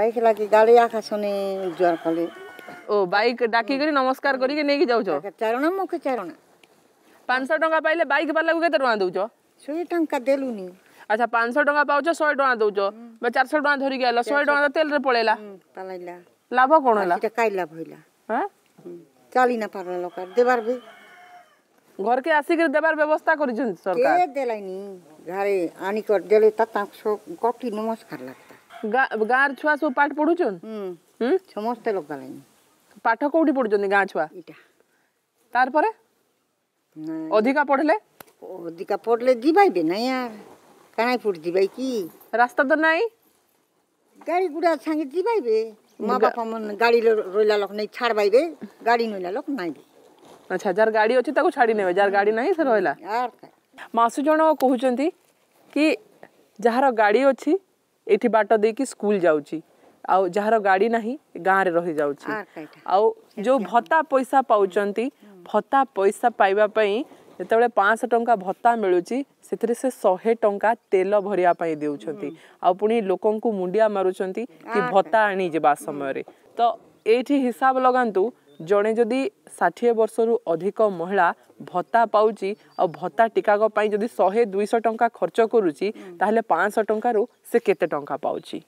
Bike লাগি গাড়ি আকাশনে জোয়ার কলে ও বাইক ডাকি করি নমস্কার করি নেকি যাওছ চারণ মুখে চারণ পাঁচশো টাকা পাইলে বাইক বালাকু কেতে টাকা দৌছ ଶହେ ଟଙ୍କା ଦେଲୁନି ଆଚ୍ଛା ପାଞ୍ଚଶହ ଟଙ୍କା ପାଉଛ ଶହେ ଟଙ୍କା ଦଉଛ ବା ଚାରିଶହ ଟଙ୍କା ଧରିକି ଆଇଲା ଶହେ ଟଙ୍କା ତେଲରେ ପଳେଇଲା ପଳେଇଲା ଲାଭ କ'ଣ ହେଲା କାଇ ଲାଭ ହେଲା ଚାଲି ନା ପାରଲା ଲୋକ ଦେବାର ବି ଘରକେ ଆସିକିରି ଦେବାର ବ୍ୟବସ୍ଥା କରିଛନ୍ତି ସରକାର ଦେଲାନି ଘରେ ଆଣିକରି ଦେଲେ ତା ତାଙ୍କ କଟି ନମସ୍କାର ଲାଗେ गार छुआ सो पाठ पढु छन हम समस्त लोग का पाठ कोठी पढु छन गा छुआ तार परे अधिका पढले अधिका पढले दिबाइबे नै यार कनाय पुट दिबाइ की रास्ता तो नै गाड़ी गुड़ा छांगे जी भाई बे माँ बाप मन गाड़ी लो रोला लोग नहीं छाड़ भाई बे गाड़ी नहीं लोग नहीं बे अच्छा जर गाड़ी होती तो छाड़ी नहीं जर गाड़ी नहीं सर रोला यार मासू जोनो कहूँ चंदी कि जहाँ गाड़ी अच्छी ये बाट दे कि स्कूल जाऊँ जार गाड़ी ना गाँव में रही जाऊँ जो भत्ता पैसा पाँच भत्ता पैसा पाइबापी जो पाँच टाँचा भत्ता मिलूँ से शहे टाँचा तेल भरिया देखी हम्म। लोक मुंडिया मार्च कि भत्ता आनी जा समय तो ये हिसाब लगातु ଜଣେ ଯଦି ଷାଠିଏ ବର୍ଷରୁ ଅଧିକ ମହିଳା ଭତ୍ତା ପାଉଛି ଆଉ ଭତ୍ତା ଟିକାଙ୍କ ପାଇଁ ଯଦି ଶହେ ଦୁଇଶହ ଟଙ୍କା ଖର୍ଚ୍ଚ କରୁଛି ତାହେଲେ ପାଞ୍ଚଶହ ଟଙ୍କାରୁ ସେ କେତେ ଟଙ୍କା ପାଉଛି